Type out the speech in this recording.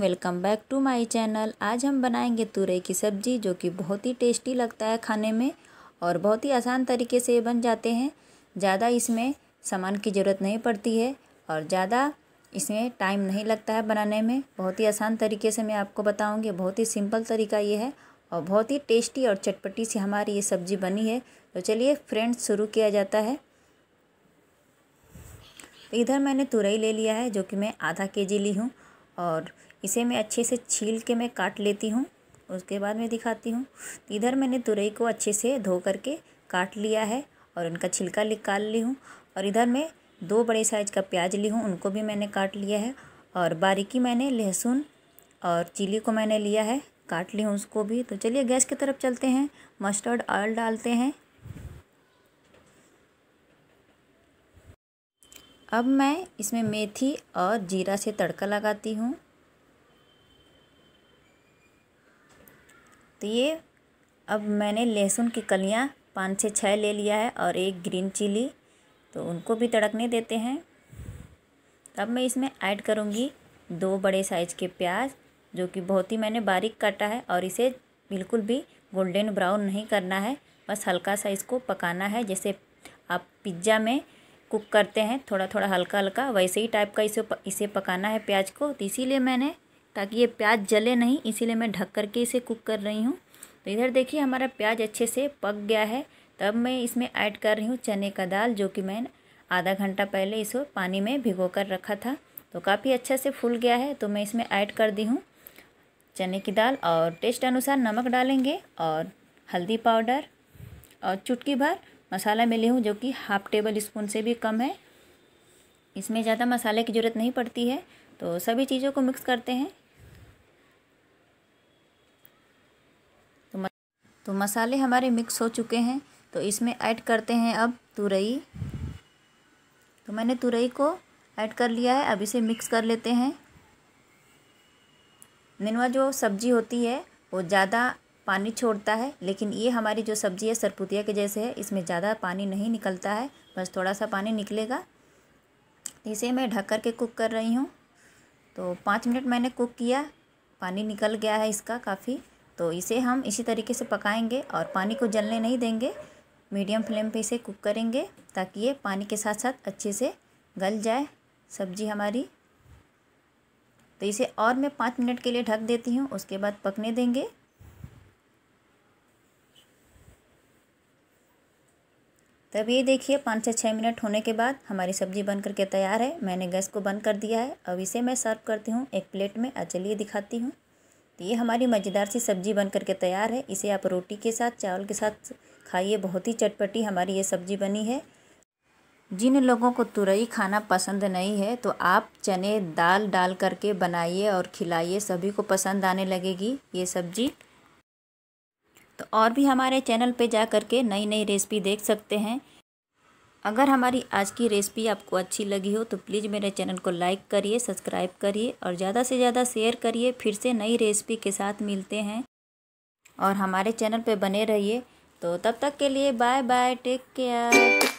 welcome back to my channel आज हम बनाएंगे तुरई की सब्ज़ी जो कि बहुत ही टेस्टी लगता है खाने में और बहुत ही आसान तरीके से बन जाते हैं ज़्यादा इसमें सामान की ज़रूरत नहीं पड़ती है और ज़्यादा इसमें टाइम नहीं लगता है बनाने में बहुत ही आसान तरीके से मैं आपको बताऊँगी बहुत ही सिंपल तरीका ये है और बहुत ही टेस्टी और चटपटी सी हमारी ये सब्ज़ी बनी है तो चलिए फ्रेंड्स शुरू किया जाता है इधर मैंने तुरई ले लिया है जो कि मैं आधा के जी ली हूँ और इसे मैं अच्छे से छील के मैं काट लेती हूँ उसके बाद मैं दिखाती हूँ इधर मैंने तुरई को अच्छे से धो कर के काट लिया है और उनका छिलका निकाल ली हूँ और इधर मैं दो बड़े साइज का प्याज ली हूँ उनको भी मैंने काट लिया है और बारीकी मैंने लहसुन और चिली को मैंने लिया है काट ली हूँ उसको भी तो चलिए गैस की तरफ चलते हैं मस्टर्ड ऑयल डालते हैं अब मैं इसमें मेथी और जीरा से तड़का लगाती हूँ तो ये अब मैंने लहसुन की कलियाँ पाँच से छः ले लिया है और एक ग्रीन चिली तो उनको भी तड़कने देते हैं अब मैं इसमें ऐड करूँगी दो बड़े साइज के प्याज जो कि बहुत ही मैंने बारीक काटा है और इसे बिल्कुल भी गोल्डन ब्राउन नहीं करना है बस हल्का सा इसको पकाना है जैसे आप पिज्ज़ा में कुक करते हैं थोड़ा थोड़ा हल्का हल्का वैसे ही टाइप का इसे इसे पकाना है प्याज को तो इसीलिए मैंने ताकि ये प्याज जले नहीं इसीलिए मैं ढक करके इसे कुक कर रही हूँ तो इधर देखिए हमारा प्याज अच्छे से पक गया है तब मैं इसमें ऐड कर रही हूँ चने का दाल जो कि मैंने आधा घंटा पहले इसे पानी में भिगो कर रखा था तो काफ़ी अच्छा से फूल गया है तो मैं इसमें ऐड कर दी हूँ चने की दाल और टेस्ट अनुसार नमक डालेंगे और हल्दी पाउडर और चुटकी भर मसाला मैं ली हूँ जो कि हाफ टेबल स्पून से भी कम है इसमें ज़्यादा मसाले की ज़रूरत नहीं पड़ती है तो सभी चीज़ों को मिक्स करते हैं तो तो मसाले हमारे मिक्स हो चुके हैं तो इसमें ऐड करते हैं अब तुरई तो मैंने तुरई को ऐड कर लिया है अब इसे मिक्स कर लेते हैं नेनुआ जो सब्ज़ी होती है वो ज़्यादा पानी छोड़ता है लेकिन ये हमारी जो सब्ज़ी है सरपुतिया के जैसे है इसमें ज़्यादा पानी नहीं निकलता है बस थोड़ा सा पानी निकलेगा इसे मैं ढक कर के कुक कर रही हूँ तो पाँच मिनट मैंने कुक किया पानी निकल गया है इसका काफ़ी तो इसे हम इसी तरीके से पकाएंगे और पानी को जलने नहीं देंगे मीडियम फ्लेम पे इसे कुक करेंगे ताकि ये पानी के साथ साथ अच्छे से गल जाए सब्जी हमारी तो इसे और मैं पाँच मिनट के लिए ढक देती हूँ उसके बाद पकने देंगे तब ये देखिए पाँच से छः मिनट होने के बाद हमारी सब्ज़ी बन करके तैयार है मैंने गैस को बंद कर दिया है अब इसे मैं सर्व करती हूँ एक प्लेट में और चलिए दिखाती हूँ तो ये हमारी मज़ेदार सी सब्ज़ी बन करके तैयार है इसे आप रोटी के साथ चावल के साथ खाइए बहुत ही चटपटी हमारी ये सब्ज़ी बनी है जिन लोगों को तुरई खाना पसंद नहीं है तो आप चने दाल डाल करके बनाइए और खिलाइए सभी को पसंद आने लगेगी ये सब्ज़ी तो और भी हमारे चैनल पे जा करके के नई नई रेसिपी देख सकते हैं अगर हमारी आज की रेसिपी आपको अच्छी लगी हो तो प्लीज़ मेरे चैनल को लाइक करिए सब्सक्राइब करिए और ज़्यादा से ज़्यादा शेयर करिए फिर से नई रेसिपी के साथ मिलते हैं और हमारे चैनल पर बने रहिए तो तब तक के लिए बाय बाय टेक केयर